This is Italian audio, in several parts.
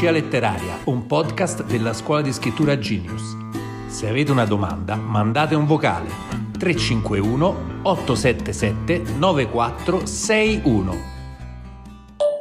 Scia Letteraria, un podcast della scuola di scrittura Genius. Se avete una domanda, mandate un vocale 351 877 9461.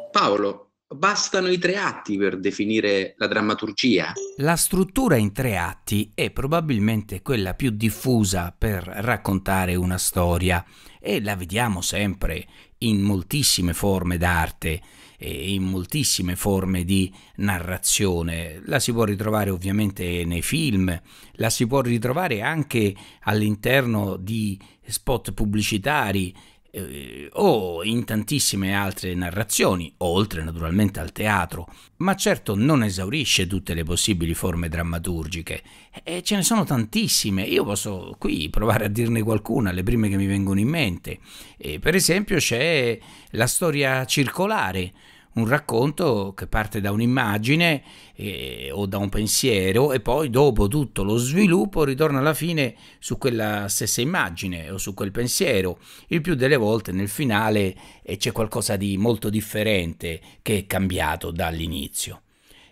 Paolo, bastano i tre atti per definire la drammaturgia? La struttura in tre atti è probabilmente quella più diffusa per raccontare una storia e la vediamo sempre in moltissime forme d'arte e in moltissime forme di narrazione. La si può ritrovare ovviamente nei film, la si può ritrovare anche all'interno di spot pubblicitari eh, o in tantissime altre narrazioni, oltre naturalmente al teatro, ma certo non esaurisce tutte le possibili forme drammaturgiche e ce ne sono tantissime. Io posso qui provare a dirne qualcuna, le prime che mi vengono in mente. E eh, per esempio c'è la storia circolare un racconto che parte da un'immagine eh, o da un pensiero e poi dopo tutto lo sviluppo ritorna alla fine su quella stessa immagine o su quel pensiero. Il più delle volte nel finale eh, c'è qualcosa di molto differente che è cambiato dall'inizio.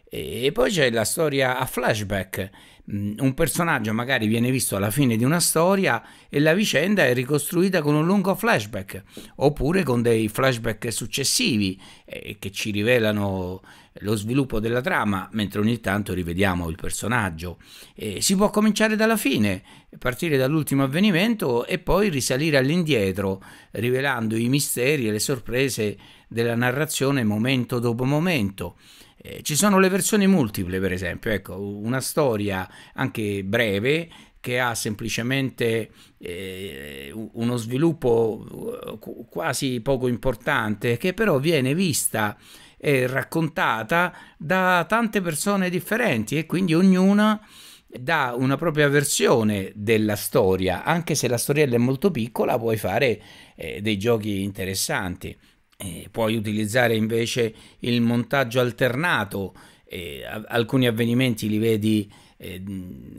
E poi c'è la storia a flashback, mm, un personaggio magari viene visto alla fine di una storia e la vicenda è ricostruita con un lungo flashback, oppure con dei flashback successivi eh, che ci rivelano lo sviluppo della trama, mentre ogni tanto rivediamo il personaggio. Eh, si può cominciare dalla fine, partire dall'ultimo avvenimento e poi risalire all'indietro, rivelando i misteri e le sorprese della narrazione momento dopo momento. Eh, ci sono le versioni multiple, per esempio, ecco, una storia anche breve che ha semplicemente eh, uno sviluppo eh, quasi poco importante, che però viene vista e raccontata da tante persone differenti e quindi ognuna dà una propria versione della storia, anche se la storiella è molto piccola, puoi fare eh, dei giochi interessanti. Eh, puoi utilizzare invece il montaggio alternato, eh, alcuni avvenimenti li vedi eh,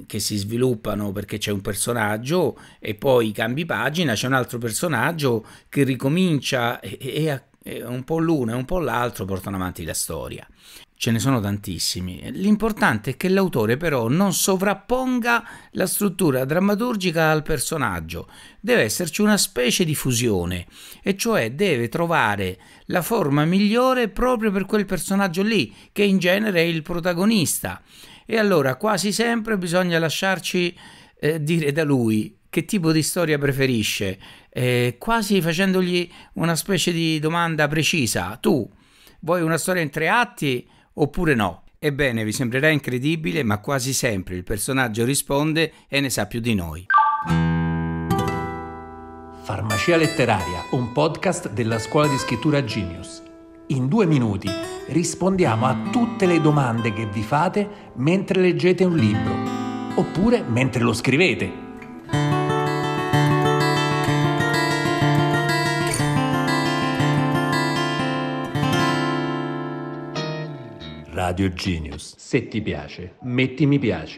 che si sviluppano perché c'è un personaggio e poi cambi pagina, c'è un altro personaggio che ricomincia e, e, e un po' l'uno e un po' l'altro portano avanti la storia ce ne sono tantissimi. L'importante è che l'autore però non sovrapponga la struttura drammaturgica al personaggio, deve esserci una specie di fusione, e cioè deve trovare la forma migliore proprio per quel personaggio lì, che in genere è il protagonista. E allora quasi sempre bisogna lasciarci eh, dire da lui che tipo di storia preferisce, eh, quasi facendogli una specie di domanda precisa. Tu vuoi una storia in tre atti? oppure no. Ebbene, vi sembrerà incredibile, ma quasi sempre il personaggio risponde e ne sa più di noi. Farmacia letteraria, un podcast della scuola di scrittura Genius. In due minuti rispondiamo a tutte le domande che vi fate mentre leggete un libro, oppure mentre lo scrivete. Radio Genius. Se ti piace, metti mi piace.